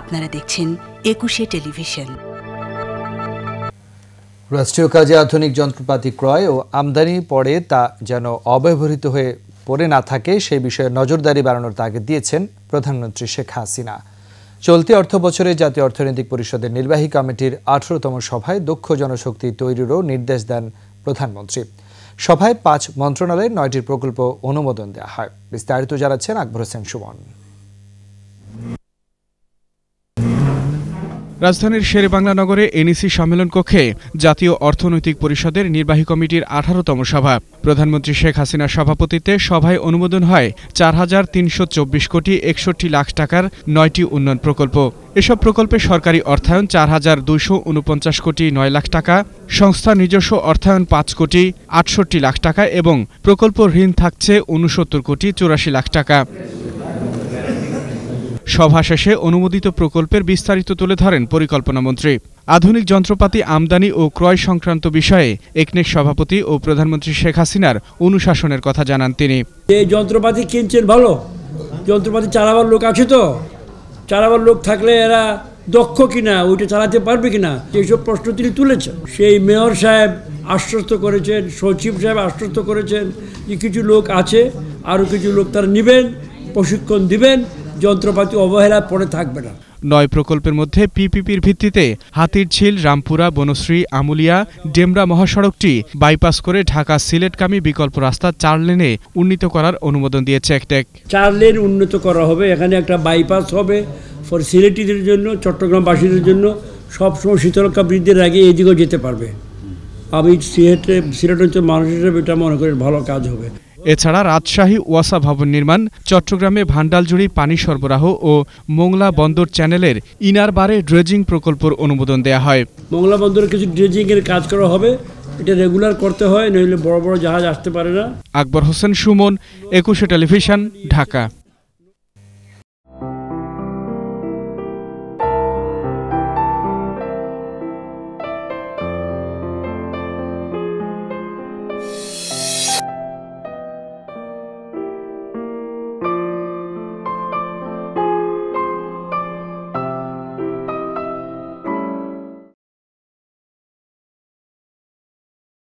আপনারা দেখছেন একুশে টেলিভিশন রাষ্ট্রীয় কাজে আধুনিক যন্ত্রপাতি ক্রয় ও আমদানি পরে তা যেন অব্যবহৃত হয়ে পড়ে না থাকে সেই বিষয়ে নজরদারি বাড়ানোর তাগিদ দিয়েছেন প্রধানমন্ত্রী শেখ হাসিনা চলতি অর্থ বছরে জাতীয় অর্থনৈতিক পরিষদের নির্বাহী কমিটির আঠারোতম সভায় দক্ষ জনশক্তি তৈরিরও নির্দেশ দেন প্রধানমন্ত্রী সভায় পাঁচ মন্ত্রণালয়ের নয়টির প্রকল্প অনুমোদন দেওয়া হয় বিস্তারিত জানাচ্ছেন আকবর হোসেন সুমন রাজধানীর শেরেবাংলা নগরে এনইসি সম্মেলন কক্ষে জাতীয় অর্থনৈতিক পরিষদের নির্বাহী কমিটির আঠারোতম সভা প্রধানমন্ত্রী শেখ হাসিনার সভাপতিত্বে সভায় অনুমোদন হয় চার হাজার তিনশো চব্বিশ কোটি একষট্টি লাখ টাকার নয়টি উন্নয়ন প্রকল্প এসব প্রকল্পে সরকারি অর্থায়ন চার হাজার দুইশো উনপঞ্চাশ কোটি নয় লাখ টাকা সংস্থা নিজস্ব অর্থায়ন পাঁচ কোটি আটষট্টি লাখ টাকা এবং প্রকল্প ঋণ থাকছে উনসত্তর কোটি চুরাশি লাখ টাকা সভা শেষে অনুমোদিত প্রকল্পের বিস্তারিত তুলে ধরেন পরিকল্পনামন্ত্রী আধুনিক যন্ত্রপাতি আমদানি ও ক্রয় সংক্রান্ত বিষয়ে একনেক সভাপতি ও প্রধানমন্ত্রী শেখ হাসিনার অনুশাসনের কথা জানান তিনি এই যন্ত্রপাতি কিনছেন ভালো যন্ত্রপাতি চালাবার লোক আছে তো চালাবার লোক থাকলে এরা দক্ষ কিনা ওইটা চালাতে পারবে কিনা এইসব প্রশ্ন তিনি তুলেছেন সেই মেয়র সাহেব আশ্বস্ত করেছেন সচিব সাহেব আশ্বস্ত করেছেন যে কিছু লোক আছে আরও কিছু লোক তারা নেবেন প্রশিক্ষণ দিবেন যন্ত্রপাতি অবহেলা পড়ে থাকবে না নয় প্রকল্পের মধ্যে পিপিপির ভিত্তিতে হাতিরঝিল রামপুরা বনশ্রী আমুলিয়া ডেমরা মহাসড়কটি বাইপাস করে ঢাকা সিলেটকামী বিকল্প রাস্তা চার লেনে উন্নীত করার অনুমোদন দিয়েছে একটেক চার লেন উন্নত করা হবে এখানে একটা বাইপাস হবে ফর সিলেটিদের জন্য চট্টগ্রামবাসীদের জন্য সবসময় শীতলক্ষা বৃদ্ধির আগে এদিকেও যেতে পারবে আমি সিলেটে সিলেট অঞ্চল মানুষ হিসেবে এটা মনে করি ভালো কাজ হবে এছাড়া রাজশাহী ওয়াসা ভবন নির্মাণ চট্টগ্রামে ভান্ডালজুড়ি পানি সরবরাহ ও মোংলা বন্দর চ্যানেলের ইনার বারে ড্রেজিং প্রকল্পের অনুমোদন দেয়া হয় মোংলা বন্দরে কিছু ড্রেজিংয়ের কাজ করা হবে এটা রেগুলার করতে হয় নইলে বড় বড় জাহাজ আসতে পারে না আকবর হোসেন সুমন একুশে টেলিভিশন ঢাকা